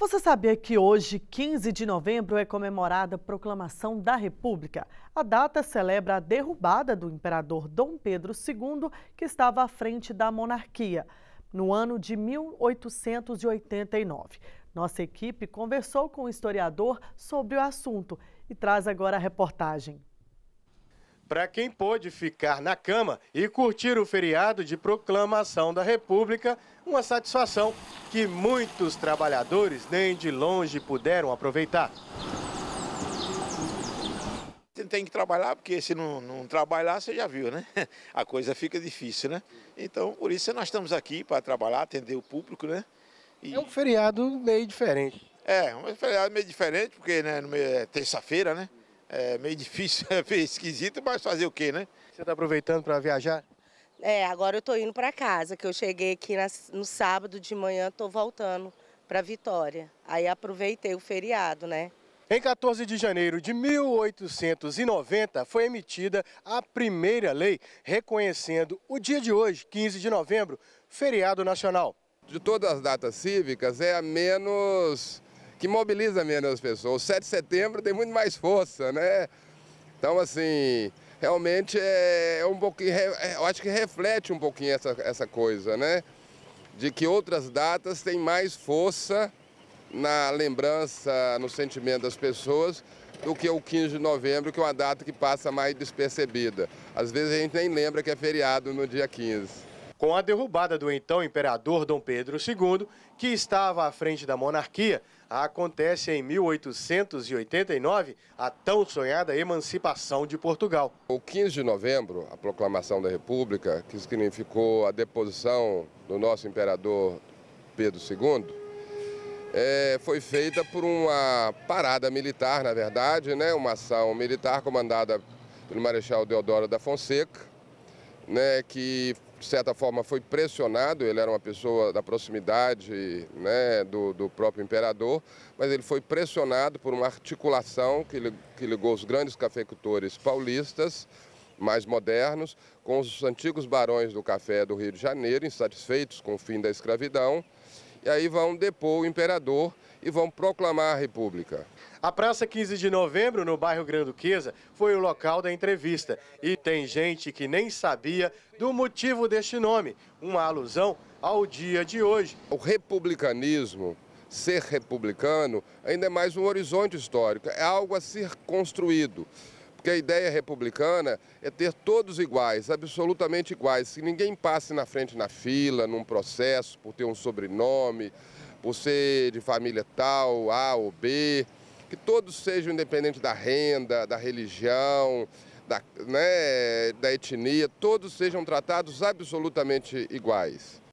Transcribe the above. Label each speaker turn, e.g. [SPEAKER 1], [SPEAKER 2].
[SPEAKER 1] Você sabia que hoje, 15 de novembro, é comemorada a proclamação da República? A data celebra a derrubada do imperador Dom Pedro II, que estava à frente da monarquia, no ano de 1889. Nossa equipe conversou com o historiador sobre o assunto e traz agora a reportagem para quem pôde ficar na cama e curtir o feriado de proclamação da República, uma satisfação que muitos trabalhadores nem de longe puderam aproveitar. tem que trabalhar, porque se não, não trabalhar, você já viu, né? A coisa fica difícil, né? Então, por isso nós estamos aqui para trabalhar, atender o público, né? E... É um feriado meio diferente. É, um feriado meio diferente, porque né, é terça-feira, né? É meio difícil, é meio esquisito, mas fazer o quê, né? Você está aproveitando para viajar? É, agora eu estou indo para casa, que eu cheguei aqui na, no sábado de manhã, estou voltando para Vitória. Aí aproveitei o feriado, né? Em 14 de janeiro de 1890 foi emitida a primeira lei reconhecendo o dia de hoje, 15
[SPEAKER 2] de novembro, feriado nacional. De todas as datas cívicas é a menos que mobiliza menos as pessoas. O 7 de setembro tem muito mais força, né? Então, assim, realmente é, é um pouquinho, é, eu acho que reflete um pouquinho essa, essa coisa, né? De que outras datas têm mais força na lembrança, no sentimento das pessoas, do que o 15 de novembro, que é uma data que passa mais despercebida. Às vezes a gente nem lembra que é feriado no dia 15. Com a derrubada do então imperador Dom Pedro II, que estava à frente da monarquia,
[SPEAKER 1] acontece em 1889 a tão sonhada emancipação
[SPEAKER 2] de Portugal. O 15 de novembro, a proclamação da República, que significou a deposição do nosso imperador Pedro II, é, foi feita por uma parada militar, na verdade, né, uma ação militar comandada pelo Marechal Deodoro da Fonseca, né, que de certa forma, foi pressionado. Ele era uma pessoa da proximidade né, do, do, próprio imperador, mas ele foi pressionado por uma articulação que, que ligou os grandes cafeicultores paulistas, mais modernos, com os antigos barões do café do Rio de Janeiro, insatisfeitos com o fim da escravidão e aí vão depor o imperador e vão proclamar a República. A Praça 15 de Novembro, no bairro Granduquesa, foi
[SPEAKER 1] o local da entrevista. E tem gente que nem sabia do motivo deste nome,
[SPEAKER 2] uma alusão ao dia de hoje. O republicanismo, ser republicano, ainda é mais um horizonte histórico, é algo a ser construído. Porque a ideia republicana é ter todos iguais, absolutamente iguais, que ninguém passe na frente na fila, num processo, por ter um sobrenome, por ser de família tal, A ou B, que todos sejam independentes da renda, da religião, da, né, da etnia, todos sejam tratados absolutamente iguais.